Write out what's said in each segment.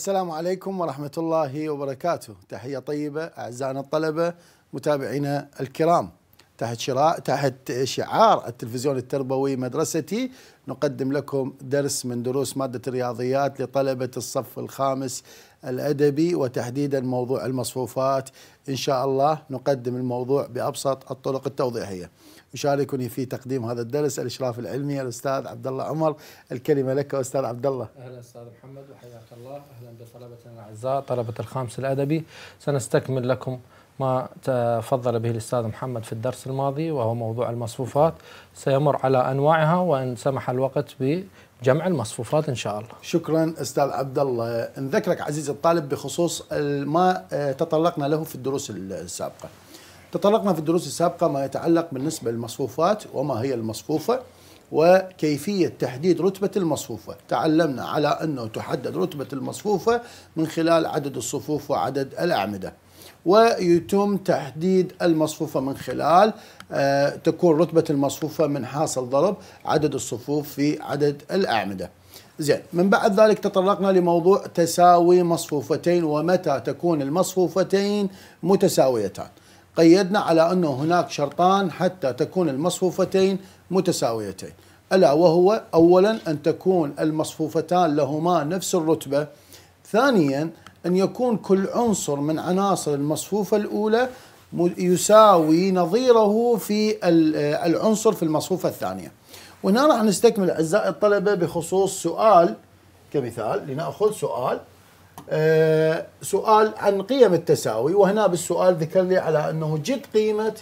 السلام عليكم ورحمة الله وبركاته تحية طيبة أعزائنا الطلبة متابعينا الكرام تحت شراء تحت شعار التلفزيون التربوي مدرستي نقدم لكم درس من دروس مادة الرياضيات لطلبة الصف الخامس الأدبي وتحديدا موضوع المصفوفات إن شاء الله نقدم الموضوع بأبسط الطرق التوضيحية يشاركني في تقديم هذا الدرس الاشراف العلمي الاستاذ عبد الله عمر الكلمه لك استاذ عبد الله اهلا استاذ محمد وحياك الله اهلا بطلبتنا الاعزاء طلبه الخامس الادبي سنستكمل لكم ما تفضل به الاستاذ محمد في الدرس الماضي وهو موضوع المصفوفات سيمر على انواعها وان سمح الوقت بجمع المصفوفات ان شاء الله. شكرا استاذ عبد الله، نذكرك عزيزي الطالب بخصوص ما آه، تطرقنا له في الدروس السابقه. تطرقنا في الدروس السابقة ما يتعلق بالنسبة للمصفوفات وما هي المصفوفة وكيفية تحديد رتبة المصفوفة تعلمنا على أنه تحدد رتبة المصفوفة من خلال عدد الصفوف وعدد الأعمدة ويتم تحديد المصفوفة من خلال آه، تكون رتبة المصفوفة من حاصل ضرب عدد الصفوف في عدد الأعمدة زين من بعد ذلك تطرقنا لموضوع تساوي مصفوفتين ومتى تكون المصفوفتين متساويتان قيدنا على أنه هناك شرطان حتى تكون المصفوفتين متساويتين ألا وهو أولا أن تكون المصفوفتان لهما نفس الرتبة ثانيا أن يكون كل عنصر من عناصر المصفوفة الأولى يساوي نظيره في العنصر في المصفوفة الثانية وهنا راح نستكمل أعزائي الطلبة بخصوص سؤال كمثال لنأخذ سؤال آه، سؤال عن قيم التساوي وهنا بالسؤال ذكر لي على انه جد قيمه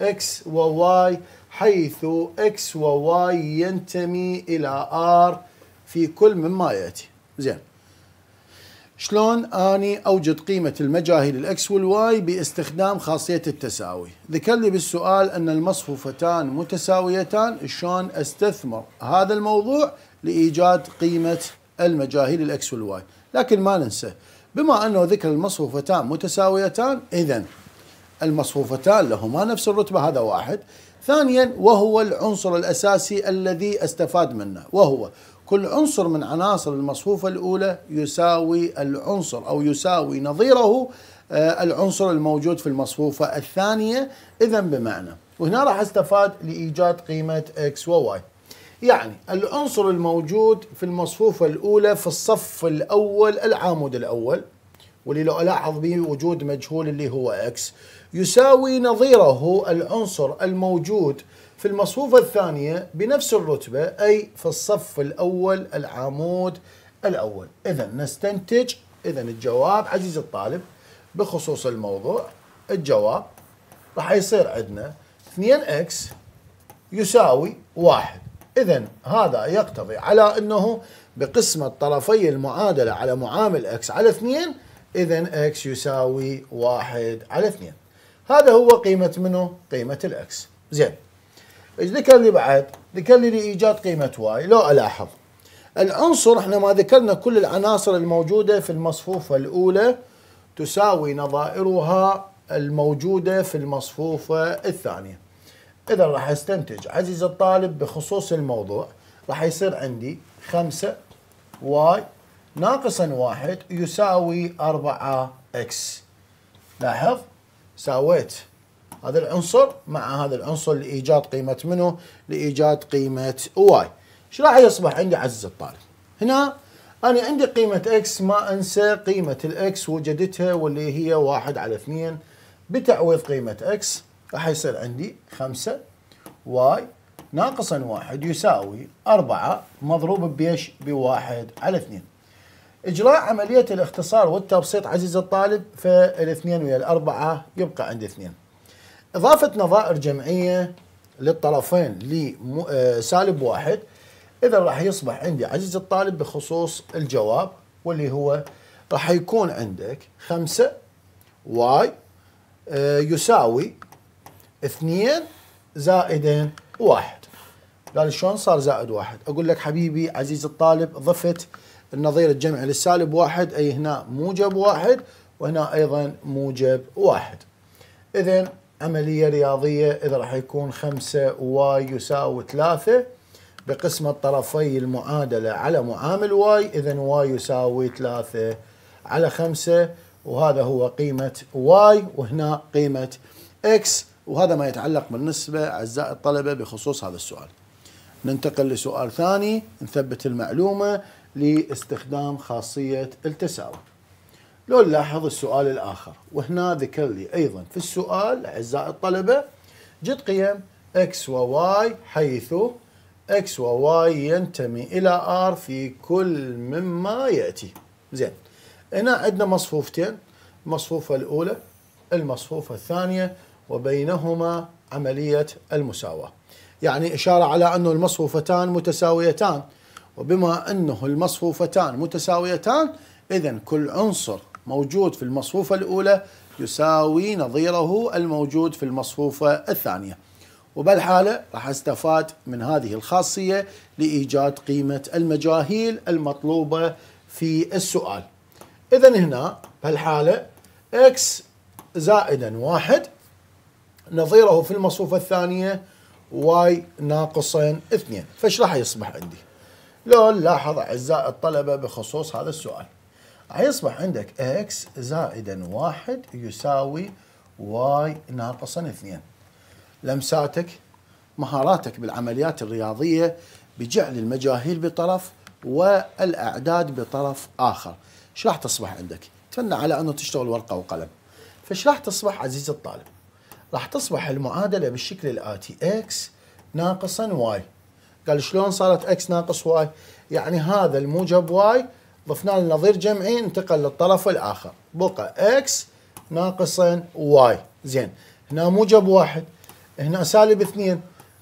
اكس وواي حيث اكس وواي ينتمي الى ار في كل مما ياتي زين شلون اني اوجد قيمه المجاهيل الاكس والواي باستخدام خاصيه التساوي ذكر لي بالسؤال ان المصفوفتان متساويتان شلون استثمر هذا الموضوع لايجاد قيمه المجاهيل الاكس والواي لكن ما ننسى بما أنه ذكر المصفوفتان متساويتان إذا المصفوفتان لهما نفس الرتبة هذا واحد ثانيا وهو العنصر الأساسي الذي استفاد منه وهو كل عنصر من عناصر المصفوفة الأولى يساوي العنصر أو يساوي نظيره آه، العنصر الموجود في المصفوفة الثانية إذا بمعنى وهنا راح استفاد لإيجاد قيمة اكس وواي يعني العنصر الموجود في المصفوفة الأولى في الصف الأول العامود الأول واللي لو ألاحظ به وجود مجهول اللي هو X يساوي نظيره العنصر الموجود في المصفوفة الثانية بنفس الرتبة أي في الصف الأول العامود الأول إذا نستنتج إذا الجواب عزيزي الطالب بخصوص الموضوع الجواب راح يصير عندنا 2x يساوي واحد إذا هذا يقتضي على أنه بقسمة طرفي المعادلة على معامل x على 2 إذا x يساوي 1 على 2 هذا هو قيمة منه؟ قيمة الإكس زين ذكر لي بعد ذكر لي لإيجاد قيمة y لو ألاحظ العنصر احنا ما ذكرنا كل العناصر الموجودة في المصفوفة الأولى تساوي نظائرها الموجودة في المصفوفة الثانية إذا راح أستنتج عزيز الطالب بخصوص الموضوع راح يصير عندي 5 واي ناقصا واحد يساوي 4 اكس لاحظ ساويت هذا العنصر مع هذا العنصر لإيجاد قيمة منه لإيجاد قيمة واي ايش راح يصبح عندي عزيز الطالب هنا أنا عندي قيمة اكس ما أنسى قيمة الاكس وجدتها واللي هي واحد على اثنين بتعويض قيمة اكس راح يصير عندي 5 واي ناقصا واحد يساوي أربعة مضروب بيش بواحد على اثنين إجراء عملية الاختصار والتبسيط عزيز الطالب فالاثنين ويا الأربعة يبقى عند اثنين إضافة نظائر جمعية للطرفين لسالب آه، واحد إذا راح يصبح عندي عزيز الطالب بخصوص الجواب واللي هو راح يكون عندك خمسة واي آه، يساوي اثنين زائدين واحد قال شلون صار زائد واحد اقول لك حبيبي عزيز الطالب ضفت النظير الجمعي للسالب واحد اي هنا موجب واحد وهنا ايضا موجب واحد اذا عملية رياضية اذا راح يكون خمسة واي يساوي ثلاثة بقسمة طرفي المعادلة على معامل واي اذا واي يساوي ثلاثة على خمسة وهذا هو قيمة واي وهنا قيمة اكس وهذا ما يتعلق بالنسبة أعزائي الطلبة بخصوص هذا السؤال ننتقل لسؤال ثاني نثبت المعلومة لاستخدام خاصية التساوي لو نلاحظ السؤال الآخر وهنا ذكر لي أيضا في السؤال أعزائي الطلبة جد قيم x و y حيث x و y ينتمي إلى r في كل مما يأتي زين هنا عندنا مصفوفتين المصفوفة الأولى المصفوفة الثانية وبينهما عملية المساواة يعني إشارة على أن المصفوفتان متساويتان وبما أنه المصفوفتان متساويتان إذا كل عنصر موجود في المصفوفة الأولى يساوي نظيره الموجود في المصفوفة الثانية وبالحالة راح استفاد من هذه الخاصية لإيجاد قيمة المجاهيل المطلوبة في السؤال إذا هنا بهالحالة x زائدا واحد نظيره في المصفوفة الثانية واي ناقصين اثنين فايش راح يصبح عندي لو نلاحظ أعزائي الطلبة بخصوص هذا السؤال راح يصبح عندك x زائدا واحد يساوي y ناقصا اثنين لمساتك مهاراتك بالعمليات الرياضية بجعل المجاهيل بطرف والأعداد بطرف آخر ايش راح تصبح عندك؟ اتمنى على أنه تشتغل ورقة وقلم فايش راح تصبح عزيزي الطالب راح تصبح المعادلة بالشكل الآتي x ناقصا y قال شلون صارت x ناقص y يعني هذا الموجب y ضفنا له نظير جمعي انتقل للطرف الآخر بقى x ناقصا y زين هنا موجب واحد هنا سالب اثنين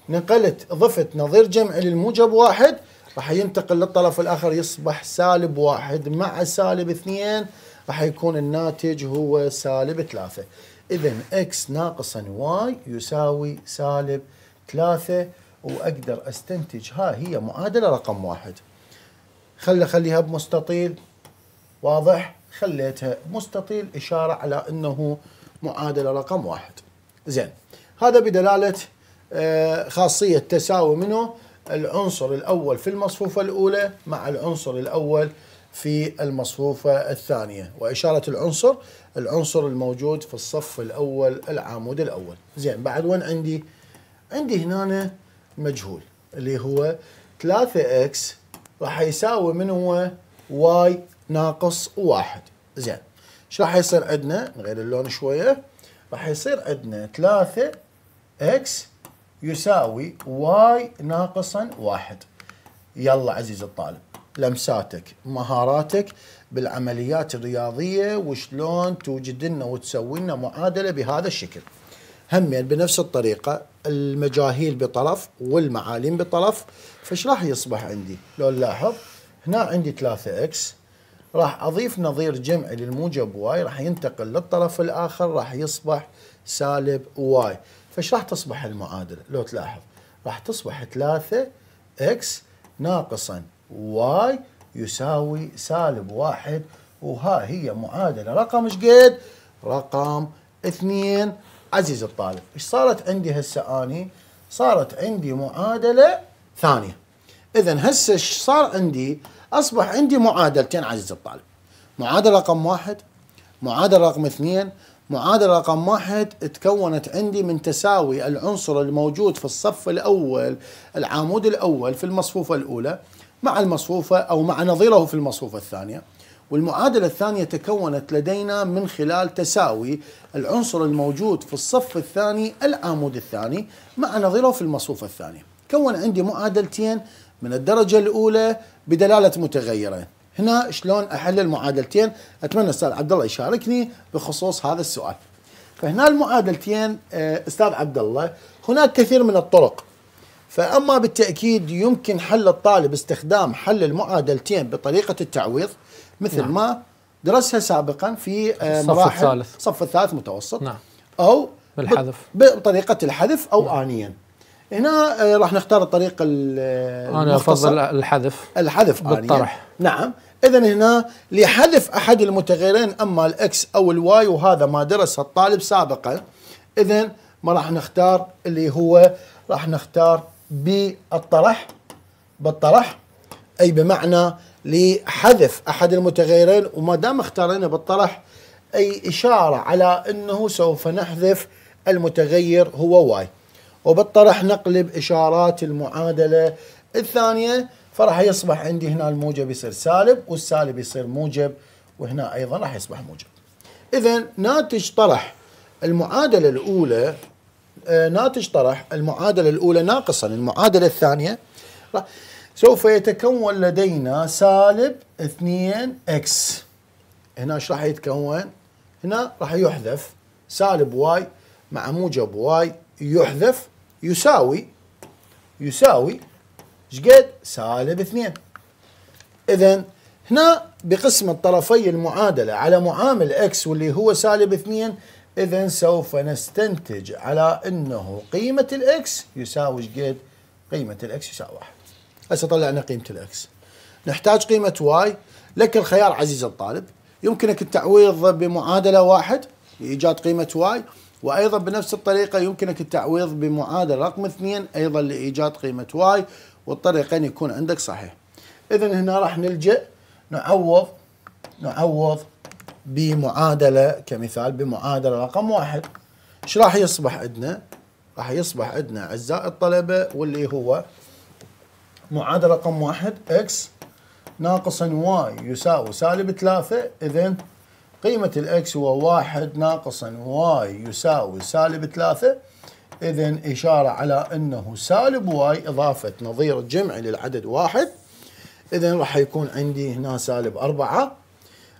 نقلت ضفت نظير جمعي للموجب واحد راح ينتقل للطرف الآخر يصبح سالب واحد مع سالب اثنين راح يكون الناتج هو سالب ثلاثة إذا x ناقصا y يساوي سالب 3 وأقدر أستنتج ها هي معادلة رقم واحد خلي خليها بمستطيل واضح خليتها مستطيل إشارة على أنه معادلة رقم واحد زين هذا بدلالة آه، خاصية تساوي منه العنصر الأول في المصفوفة الأولى مع العنصر الأول في المصفوفة الثانية وإشارة العنصر العنصر الموجود في الصف الأول العمود الأول زين بعد وين عندي عندي هنا مجهول اللي هو 3x راح يساوي من هو y ناقص واحد زين ايش راح يصير عندنا نغير اللون شوية راح يصير عندنا 3x يساوي y ناقصا واحد يلا عزيزي الطالب لمساتك مهاراتك بالعمليات الرياضيه وشلون توجد لنا وتسوي لنا معادله بهذا الشكل. همين يعني بنفس الطريقه المجاهيل بطرف والمعالم بطرف فايش راح يصبح عندي؟ لو نلاحظ هنا عندي 3 اكس راح اضيف نظير جمعي للموجب واي راح ينتقل للطرف الاخر راح يصبح سالب واي فايش راح تصبح المعادله؟ لو تلاحظ راح تصبح 3 اكس ناقصا واي يساوي سالب واحد وها هي معادلة رقم ايش قد؟ رقم اثنين عزيز الطالب ايش صارت عندي هسه اني صارت عندي معادلة ثانية اذا هسه ايش صار عندي اصبح عندي معادلتين عزيز الطالب معادلة رقم واحد معادلة رقم اثنين معادلة رقم واحد تكونت عندي من تساوي العنصر الموجود في الصف الأول العمود الأول في المصفوفة الأولى مع المصفوفة أو مع نظيره في المصفوفة الثانية والمعادلة الثانية تكونت لدينا من خلال تساوي العنصر الموجود في الصف الثاني العمود الثاني مع نظيره في المصفوفة الثانية كون عندي معادلتين من الدرجة الأولى بدلالة متغيرة هنا شلون أحل المعادلتين أتمنى أستاذ عبد الله يشاركني بخصوص هذا السؤال فهنا المعادلتين آه، أستاذ عبد الله هناك كثير من الطرق فأما بالتأكيد يمكن حل الطالب استخدام حل المعادلتين بطريقة التعويض مثل نعم. ما درسها سابقا في آه، مراحل الثالث صف الثالث متوسط نعم. أو بالحذف بطريقة الحذف أو نعم. آنيا هنا آه، راح نختار الطريقة آه، أنا أفضل الحذف الحذف بالطرح آنياً. نعم إذا هنا لحذف أحد المتغيرين أما الإكس أو الواي وهذا ما درسه الطالب سابقا إذا ما راح نختار اللي هو راح نختار بالطرح بالطرح أي بمعنى لحذف أحد المتغيرين وما دام اختارينا بالطرح أي إشارة على أنه سوف نحذف المتغير هو واي وبالطرح نقلب إشارات المعادلة الثانية فراح يصبح عندي هنا الموجب يصير سالب والسالب يصير موجب وهنا أيضا راح يصبح موجب إذا ناتج طرح المعادلة الأولى آه، ناتج طرح المعادلة الأولى ناقصا المعادلة الثانية سوف يتكون لدينا سالب 2x هنا ايش راح يتكون؟ هنا راح يحذف سالب واي مع موجب واي يحذف يساوي يساوي ايش قد؟ سالب 2 اذا هنا بقسم الطرفي المعادلة على معامل x واللي هو سالب 2 إذا سوف نستنتج على أنه قيمة الإكس يساوي شقد؟ قيمة الإكس يساوي واحد. هسه طلعنا قيمة الإكس. نحتاج قيمة واي، لك الخيار عزيز الطالب، يمكنك التعويض بمعادلة واحد لإيجاد قيمة واي، وأيضا بنفس الطريقة يمكنك التعويض بمعادلة رقم اثنين أيضا لإيجاد قيمة واي، والطريقين يكون عندك صحيح. إذا هنا راح نلجأ نعوض نعوض بمعادله كمثال بمعادله رقم واحد ايش راح يصبح عندنا؟ راح يصبح عندنا اعزائي الطلبه واللي هو معادله رقم واحد اكس ناقص واي يساوي سالب ثلاثه اذا قيمه الاكس هو واحد ناقص واي يساوي سالب ثلاثه إذا إشارة على أنه سالب واي إضافة نظير جمعي للعدد واحد إذا راح يكون عندي هنا سالب أربعة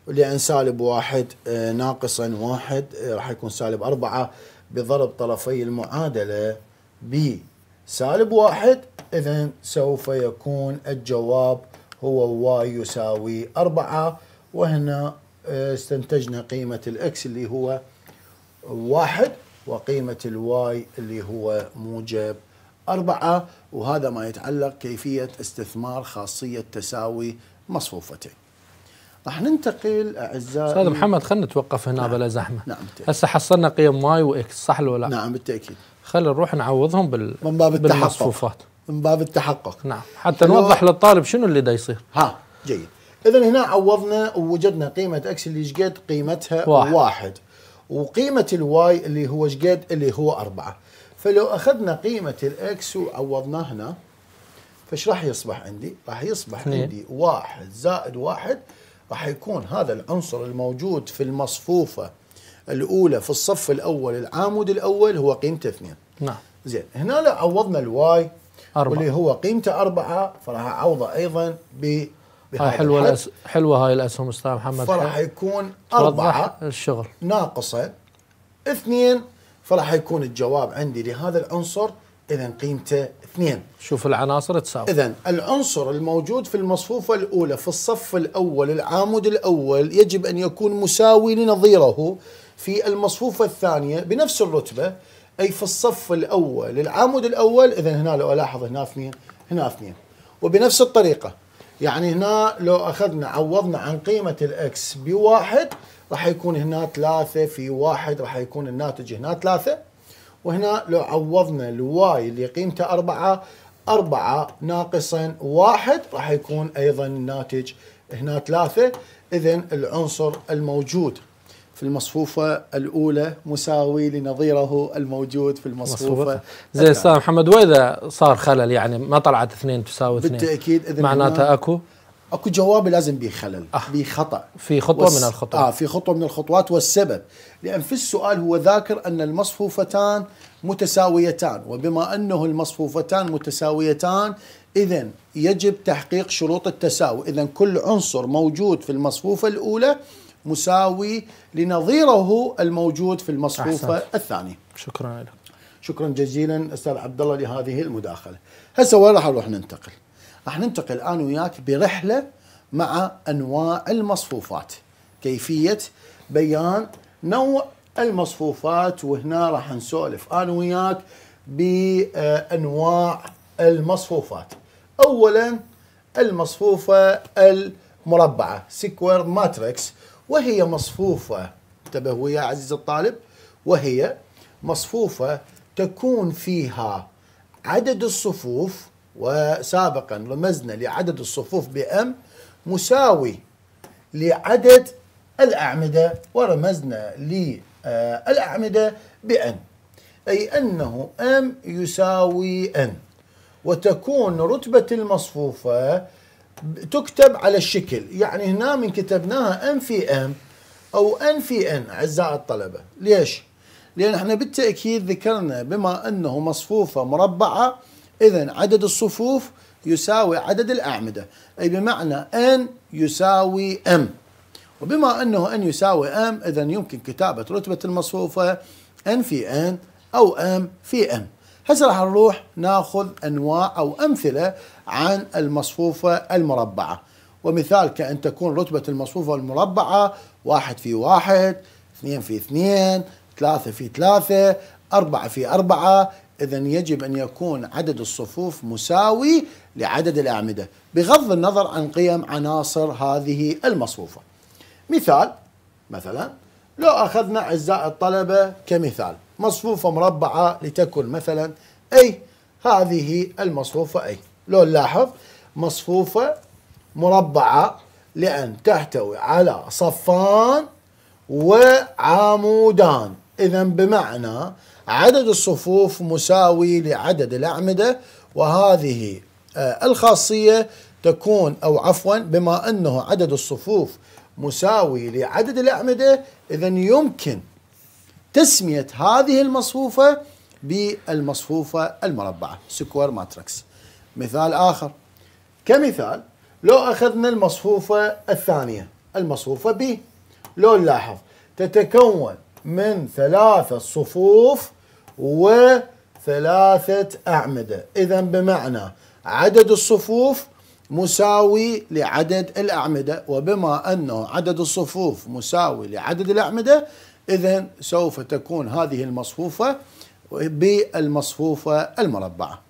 ولان سالب واحد آه، ناقصا واحد آه، راح يكون سالب أربعة بضرب طرفي المعادلة ب سالب واحد إذا سوف يكون الجواب هو واي يساوي أربعة وهنا آه، استنتجنا قيمة الإكس اللي هو واحد وقيمة الواي اللي هو موجب أربعة وهذا ما يتعلق كيفية استثمار خاصية تساوي مصفوفتين راح ننتقل اعزائي استاذ محمد خلينا نتوقف هنا نعم. بلا زحمه نعم بالتأكيد. هسه حصلنا قيم واي واكس صح ولا لا؟ نعم بالتاكيد خلينا نروح نعوضهم بال من باب التحقق بالمصفوفات من باب التحقق نعم حتى نوضح للطالب شنو اللي دا يصير ها جيد اذا هنا عوضنا ووجدنا قيمه اكس اللي شقد قيمتها واحد, واحد. وقيمه الواي اللي هو شقد اللي هو أربعة فلو اخذنا قيمه الاكس وعوضناه هنا فايش راح يصبح عندي؟ راح يصبح عندي واحد زائد واحد راح يكون هذا العنصر الموجود في المصفوفه الاولى في الصف الاول العامود الاول هو قيمته اثنين نعم زين هنا لا عوضنا الواي أربعة. واللي هو قيمته أربعة فراح أعوضه أيضا ب هاي حلوة الأس... حلوة هاي الأسهم أستاذ محمد فراح يكون أربعة الشغل ناقصة اثنين فراح يكون الجواب عندي لهذا العنصر اذا قيمته اثنين شوف العناصر تساوي اذا العنصر الموجود في المصفوفه الاولى في الصف الاول العامود الاول يجب ان يكون مساوي لنظيره في المصفوفه الثانيه بنفس الرتبه اي في الصف الاول العامود الاول اذا هنا لو الاحظ هنا اثنين هنا اثنين وبنفس الطريقه يعني هنا لو اخذنا عوضنا عن قيمه الاكس بواحد راح يكون هنا ثلاثه في واحد راح يكون الناتج هنا ثلاثه وهنا لو عوضنا الواي اللي قيمته 4 4 ناقصا 1 راح يكون ايضا الناتج هنا 3 اذا العنصر الموجود في المصفوفة الأولى مساوي لنظيره الموجود في المصفوفة مصفوفة. زي أستاذ محمد وإذا صار خلل يعني ما طلعت اثنين تساوي اثنين بالتأكيد إذا معناتها أكو اكو جواب لازم بيه خلل آه. بيه خطا في خطوه وس... من الخطوات اه في خطوه من الخطوات والسبب لان في السؤال هو ذاكر ان المصفوفتان متساويتان وبما انه المصفوفتان متساويتان اذا يجب تحقيق شروط التساوي اذا كل عنصر موجود في المصفوفه الاولى مساوي لنظيره الموجود في المصفوفه أحسن. الثانيه شكرا لك شكرا جزيلا استاذ عبد الله لهذه المداخله هسه وين راح نروح ننتقل راح ننتقل انا وياك برحله مع انواع المصفوفات كيفيه بيان نوع المصفوفات وهنا راح نسولف انا وياك بانواع المصفوفات اولا المصفوفه المربعه سكوير ماتريكس وهي مصفوفه انتبه ويا عزيز الطالب وهي مصفوفه تكون فيها عدد الصفوف وسابقا رمزنا لعدد الصفوف بام مساوي لعدد الأعمدة ورمزنا للأعمدة بأن أي أنه أم يساوي أن وتكون رتبة المصفوفة تكتب على الشكل يعني هنا من كتبناها ام في أم أو أن في أن أعزائي الطلبة ليش؟ لأن احنا بالتأكيد ذكرنا بما أنه مصفوفة مربعة إذا عدد الصفوف يساوي عدد الأعمدة أي بمعنى N يساوي M وبما أنه N يساوي M إذا يمكن كتابة رتبة المصفوفة N في N أو M في M هسه راح نروح ناخذ أنواع أو أمثلة عن المصفوفة المربعة ومثال كأن تكون رتبة المصفوفة المربعة واحد في واحد اثنين في اثنين ثلاثة في ثلاثة أربعة في أربعة إذا يجب أن يكون عدد الصفوف مساوي لعدد الأعمدة بغض النظر عن قيم عناصر هذه المصفوفة مثال مثلا لو أخذنا أعزاء الطلبة كمثال مصفوفة مربعة لتكن مثلا أي هذه المصفوفة أي لو نلاحظ مصفوفة مربعة لأن تحتوي على صفان وعمودان إذا بمعنى عدد الصفوف مساوي لعدد الأعمدة وهذه آه، الخاصية تكون أو عفوا بما أنه عدد الصفوف مساوي لعدد الأعمدة إذا يمكن تسمية هذه المصفوفة بالمصفوفة المربعة سكوير ماتريكس مثال آخر كمثال لو أخذنا المصفوفة الثانية المصفوفة ب لو نلاحظ تتكون من ثلاثة صفوف وثلاثة أعمدة إذا بمعنى عدد الصفوف مساوي لعدد الأعمدة وبما أنه عدد الصفوف مساوي لعدد الأعمدة إذا سوف تكون هذه المصفوفة بالمصفوفة المربعة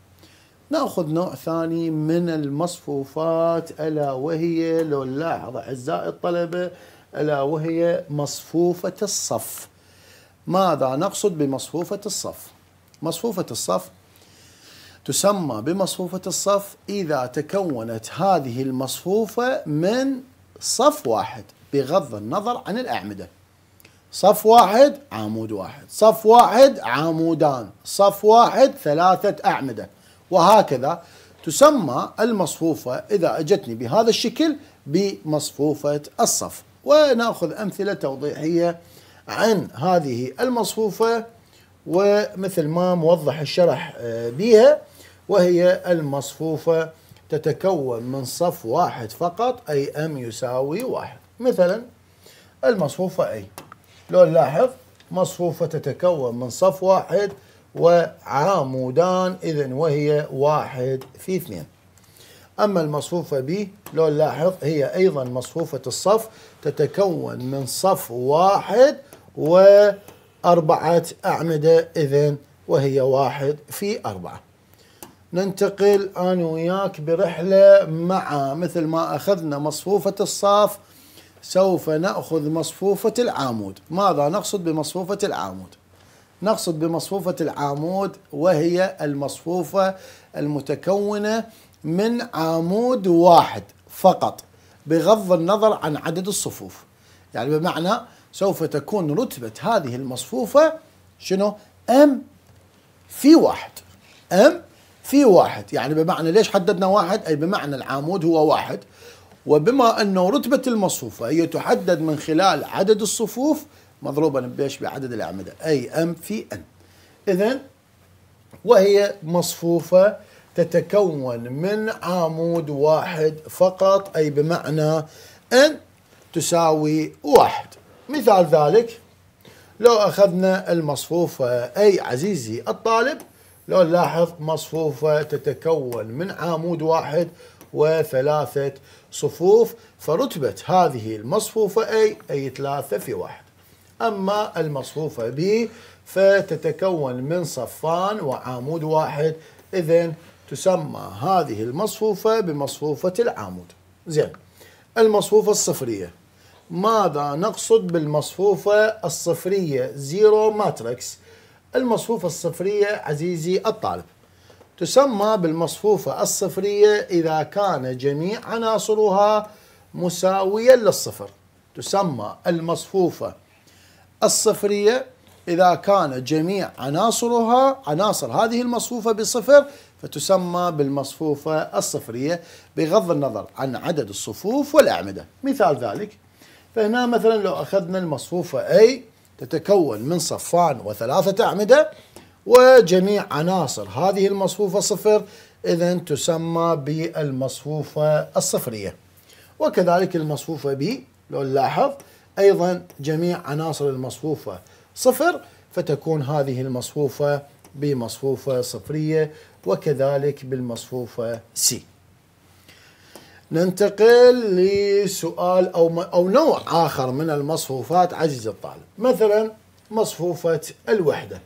ناخذ نوع ثاني من المصفوفات الا وهي لو نلاحظ اعزائي الطلبه الا وهي مصفوفه الصف ماذا نقصد بمصفوفة الصف مصفوفة الصف تسمى بمصفوفة الصف إذا تكونت هذه المصفوفة من صف واحد بغض النظر عن الأعمدة صف واحد عمود واحد صف واحد عمودان صف واحد ثلاثة أعمدة وهكذا تسمى المصفوفة إذا أجتني بهذا الشكل بمصفوفة الصف ونأخذ أمثلة توضيحية عن هذه المصفوفة ومثل ما موضح الشرح آه، بها وهي المصفوفة تتكون من صف واحد فقط أي أم يساوي واحد مثلا المصفوفة أي لو نلاحظ مصفوفة تتكون من صف واحد وعامودان إذا وهي واحد في اثنين أما المصفوفة ب لو نلاحظ هي أيضا مصفوفة الصف تتكون من صف واحد وأربعة أعمدة إذن وهي واحد في أربعة ننتقل أنا وياك برحلة مع مثل ما أخذنا مصفوفة الصاف سوف نأخذ مصفوفة العمود ماذا نقصد بمصفوفة العمود نقصد بمصفوفة العمود وهي المصفوفة المتكونة من عمود واحد فقط بغض النظر عن عدد الصفوف يعني بمعنى سوف تكون رتبة هذه المصفوفة شنو؟ ام في واحد ام في واحد يعني بمعنى ليش حددنا واحد أي بمعنى العمود هو واحد وبما أنه رتبة المصفوفة هي تحدد من خلال عدد الصفوف مضروبا بيش بعدد الأعمدة أي ام في ان إذا وهي مصفوفة تتكون من عمود واحد فقط أي بمعنى أن تساوي واحد مثال ذلك لو أخذنا المصفوفة أي عزيزي الطالب لو نلاحظ مصفوفة تتكون من عمود واحد وثلاثة صفوف فرتبة هذه المصفوفة أي أي ثلاثة في واحد أما المصفوفة ب فتتكون من صفان وعمود واحد إذا تسمى هذه المصفوفة بمصفوفة العمود زين المصفوفة الصفرية ماذا نقصد بالمصفوفة الصفرية زيرو ماتريكس المصفوفة الصفرية عزيزي الطالب تسمى بالمصفوفة الصفرية إذا كان جميع عناصرها مساوية للصفر تسمى المصفوفة الصفرية إذا كان جميع عناصرها عناصر هذه المصفوفة بصفر فتسمى بالمصفوفة الصفرية بغض النظر عن عدد الصفوف والأعمدة مثال ذلك فهنا مثلا لو أخذنا المصفوفة أي تتكون من صفان وثلاثة أعمدة وجميع عناصر هذه المصفوفة صفر إذا تسمى بالمصفوفة الصفرية وكذلك المصفوفة B لو نلاحظ أيضا جميع عناصر المصفوفة صفر فتكون هذه المصفوفة بمصفوفة صفرية وكذلك بالمصفوفة سي ننتقل لسؤال او او نوع اخر من المصفوفات عزيزي الطالب، مثلا مصفوفه الوحده.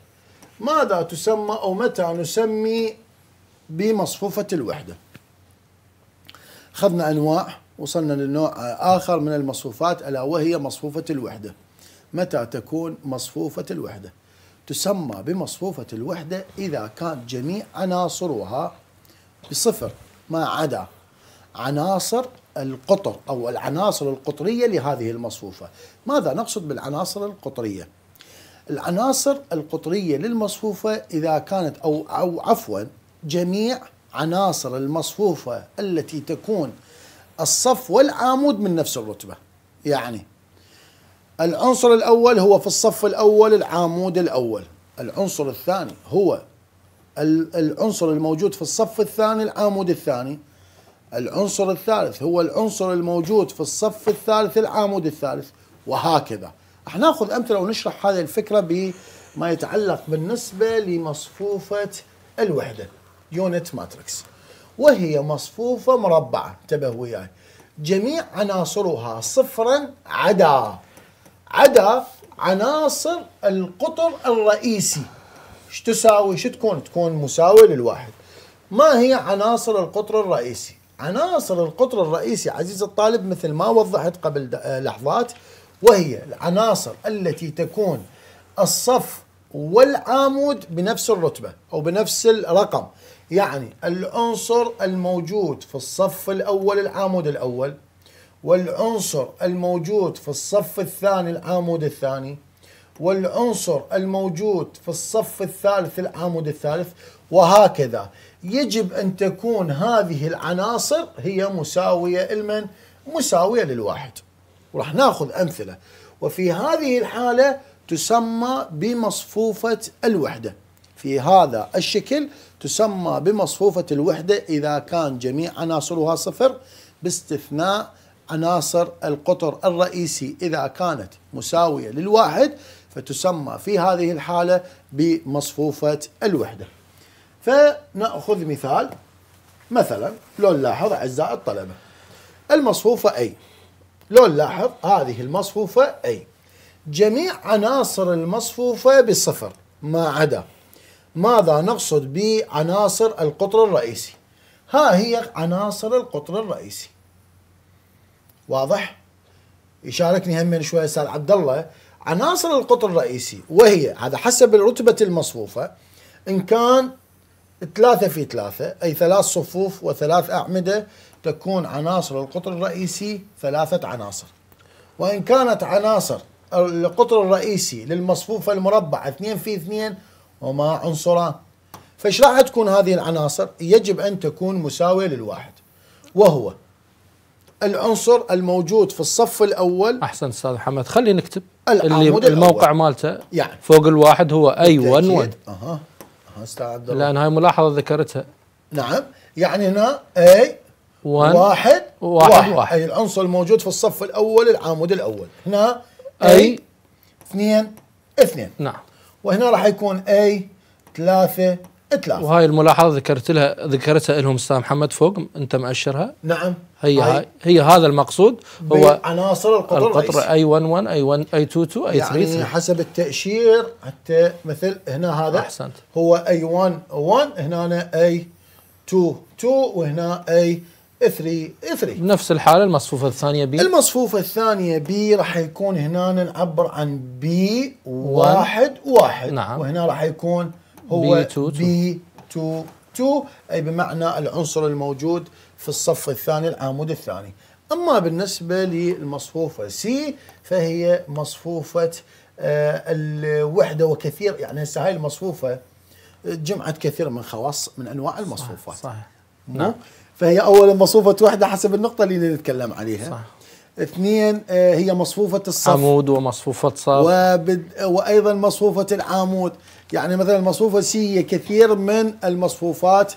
ماذا تسمى او متى نسمي بمصفوفه الوحده؟ اخذنا انواع وصلنا لنوع اخر من المصفوفات الا وهي مصفوفه الوحده. متى تكون مصفوفه الوحده؟ تسمى بمصفوفه الوحده اذا كان جميع عناصرها بصفر ما عدا عناصر القطر أو العناصر القطرية لهذه المصفوفة ماذا نقصد بالعناصر القطرية؟ العناصر القطرية للمصفوفة إذا كانت أو, أو عفوا جميع عناصر المصفوفة التي تكون الصف والعامود من نفس الرتبة يعني العنصر الأول هو في الصف الأول العامود الأول العنصر الثاني هو العنصر الموجود في الصف الثاني العامود الثاني العنصر الثالث هو العنصر الموجود في الصف الثالث العامود الثالث وهكذا راح ناخذ امثله ونشرح هذه الفكره بما يتعلق بالنسبه لمصفوفه الوحده يونت ماتريكس وهي مصفوفه مربعه انتبه وياي جميع عناصرها صفرا عدا عدا عناصر القطر الرئيسي ايش تساوي؟ ايش تكون؟ تكون مساوي للواحد. ما هي عناصر القطر الرئيسي؟ عناصر القطر الرئيسي عزيز الطالب مثل ما وضحت قبل آه، لحظات وهي العناصر التي تكون الصف والعامود بنفس الرتبة أو بنفس الرقم يعني العنصر الموجود في الصف الأول العامود الأول والعنصر الموجود في الصف الثاني العامود الثاني والعنصر الموجود في الصف الثالث العامود الثالث وهكذا يجب أن تكون هذه العناصر هي مساوية لمن؟ مساوية للواحد وراح ناخذ أمثلة وفي هذه الحالة تسمى بمصفوفة الوحدة في هذا الشكل تسمى بمصفوفة الوحدة إذا كان جميع عناصرها صفر باستثناء عناصر القطر الرئيسي إذا كانت مساوية للواحد فتسمى في هذه الحالة بمصفوفة الوحدة فنأخذ مثال مثلا لو نلاحظ أعزاء الطلبة المصفوفة أي لو نلاحظ هذه المصفوفة أي جميع عناصر المصفوفة بالصفر ما عدا ماذا نقصد بعناصر القطر الرئيسي ها هي عناصر القطر الرئيسي واضح يشاركني هم من شوية استاذ عبد الله عناصر القطر الرئيسي وهي هذا حسب رتبة المصفوفة إن كان ثلاثة في ثلاثة أي ثلاث صفوف وثلاث أعمدة تكون عناصر القطر الرئيسي ثلاثة عناصر وإن كانت عناصر القطر الرئيسي للمصفوفة المربعة 2 في 2 هما عنصران فايش راح تكون هذه العناصر؟ يجب أن تكون مساوية للواحد وهو العنصر الموجود في الصف الأول أحسن أستاذ محمد خلي نكتب اللي الموقع الأول. مالته يعني فوق الواحد هو أي 1 1 استاذ عبد الله لان هاي ملاحظه ذكرتها نعم يعني هنا اي واحد واحد, واحد واحد اي العنصر الموجود في الصف الاول العمود الاول هنا اي 2 2 نعم وهنا راح يكون اي 3 اتلاف وهاي الملاحظه ذكرت لها ذكرتها لهم استاذ محمد فوق انت مأشرها نعم هي هاي هي هذا المقصود هو عناصر القطر القطر اي 11 اي 1 اي 22 اي 33 يعني حسب التاشير حتى مثل هنا هذا احسنت هو اي 11 هنا اي 22 وهنا اي 3 3 نفس الحاله المصفوفه الثانيه بي المصفوفه الثانيه بي راح يكون هنا نعبر عن بي واحد واحد نعم وهنا راح يكون هو بي 2 2 اي بمعنى العنصر الموجود في الصف الثاني العمود الثاني اما بالنسبه للمصفوفه سي فهي مصفوفه آه، الوحده وكثير يعني هسه هاي المصفوفه جمعت كثير من خواص من انواع المصفوفات صح صحيح نعم فهي اولا مصفوفه وحده حسب النقطه اللي نتكلم عليها صح اثنين آه، هي مصفوفة الصف عمود ومصفوفة صف وبد... وأيضا مصفوفة العامود يعني مثلا المصفوفة سي هي كثير من المصفوفات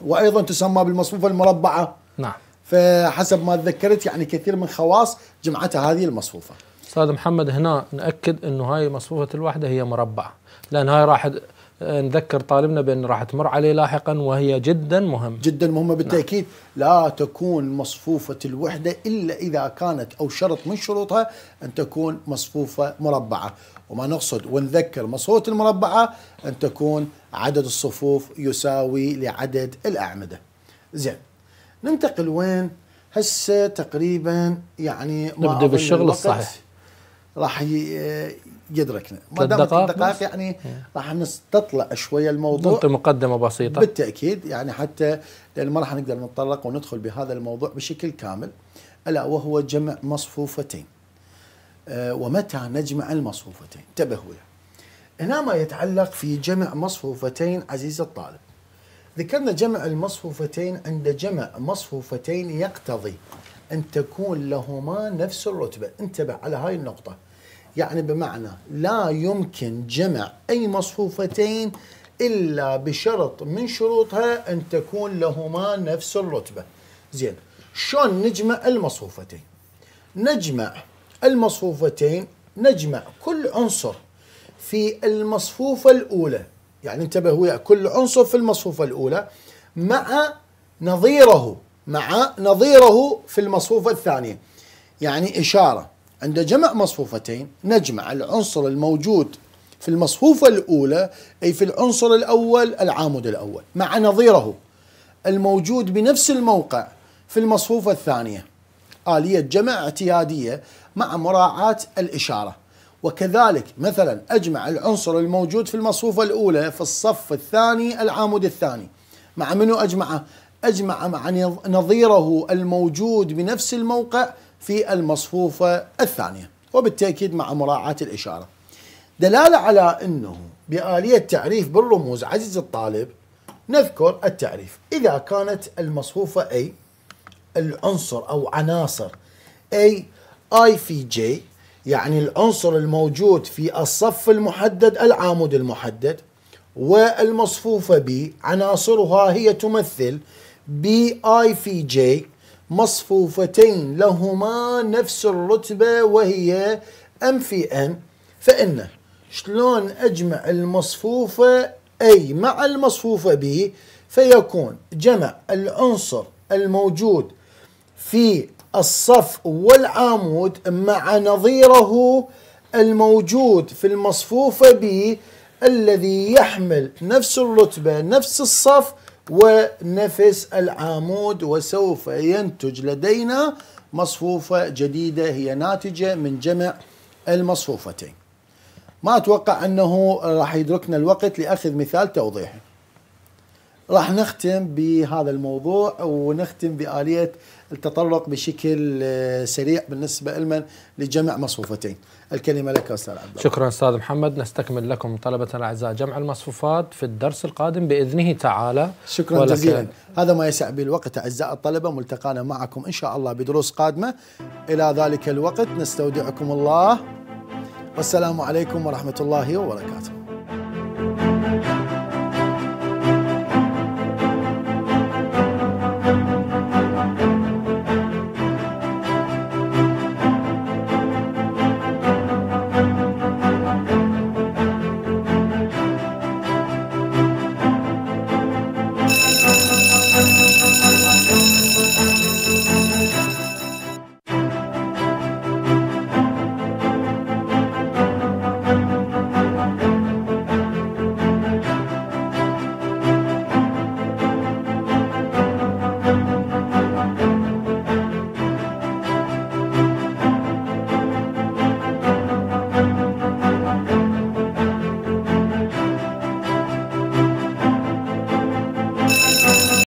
وأيضا تسمى بالمصفوفة المربعة نعم فحسب ما تذكرت يعني كثير من خواص جمعتها هذه المصفوفة أستاذ محمد هنا نأكد أنه هاي مصفوفة الوحدة هي مربعة لأن هاي راح أه، نذكر طالبنا بأن راح تمر عليه لاحقا وهي جدا مهمة جدا مهمة نعم. بالتأكيد نعم. لا تكون مصفوفة الوحدة إلا إذا كانت أو شرط من شروطها أن تكون مصفوفة مربعة وما نقصد ونذكر مصفوفة المربعة أن تكون عدد الصفوف يساوي لعدد الأعمدة زين ننتقل وين هسه تقريبا يعني نبدأ بالشغل الصحيح راح يدركنا ما دام دقائق, دقائق يعني إيه. راح نستطلع شويه الموضوع نعطي مقدمه بسيطه بالتاكيد يعني حتى لان ما راح نقدر نتطرق وندخل بهذا الموضوع بشكل كامل الا وهو جمع مصفوفتين أه ومتى نجمع المصفوفتين انتبهوا له هنا ما يتعلق في جمع مصفوفتين عزيز الطالب ذكرنا جمع المصفوفتين عند جمع مصفوفتين يقتضي أن تكون لهما نفس الرتبة انتبه على هاي النقطة يعني بمعنى لا يمكن جمع أي مصفوفتين إلا بشرط من شروطها أن تكون لهما نفس الرتبة زين شلون نجمع المصفوفتين نجمع المصفوفتين نجمع كل عنصر في المصفوفة الأولى يعني انتبه ويا كل عنصر في المصفوفة الأولى مع نظيره مع نظيره في المصفوفة الثانية يعني إشارة عند جمع مصفوفتين نجمع العنصر الموجود في المصفوفة الأولى أي في العنصر الأول العامود الأول مع نظيره الموجود بنفس الموقع في المصفوفة الثانية آلية جمع اعتيادية مع مراعاة الإشارة وكذلك مثلا أجمع العنصر الموجود في المصفوفة الأولى في الصف الثاني العامود الثاني مع منو أجمعه؟ أجمع مع نظيره الموجود بنفس الموقع في المصفوفة الثانية وبالتأكيد مع مراعاة الإشارة دلالة على أنه بآلية تعريف بالرموز عزيز الطالب نذكر التعريف إذا كانت المصفوفة A العنصر أو عناصر أي I في J يعني العنصر الموجود في الصف المحدد العامود المحدد والمصفوفة B عناصرها هي تمثل بي اي في جي مصفوفتين لهما نفس الرتبة وهي أم في أم فإن شلون أجمع المصفوفة أي مع المصفوفة ب فيكون جمع العنصر الموجود في الصف والعامود مع نظيره الموجود في المصفوفة ب الذي يحمل نفس الرتبة نفس الصف ونفس العمود وسوف ينتج لدينا مصفوفة جديدة هي ناتجة من جمع المصفوفتين ما أتوقع أنه راح يدركنا الوقت لأخذ مثال توضيحي راح نختم بهذا الموضوع ونختم بآلية التطرق بشكل آه، سريع بالنسبة لمن لجمع مصفوفتين الكلمة لك أستاذ عبد شكرا أستاذ محمد نستكمل لكم طلبة الأعزاء جمع المصفوفات في الدرس القادم بإذنه تعالى شكرا جزيلا هذا ما يسع به الوقت أعزائي الطلبة ملتقانا معكم إن شاء الله بدروس قادمة إلى ذلك الوقت نستودعكم الله والسلام عليكم ورحمة الله وبركاته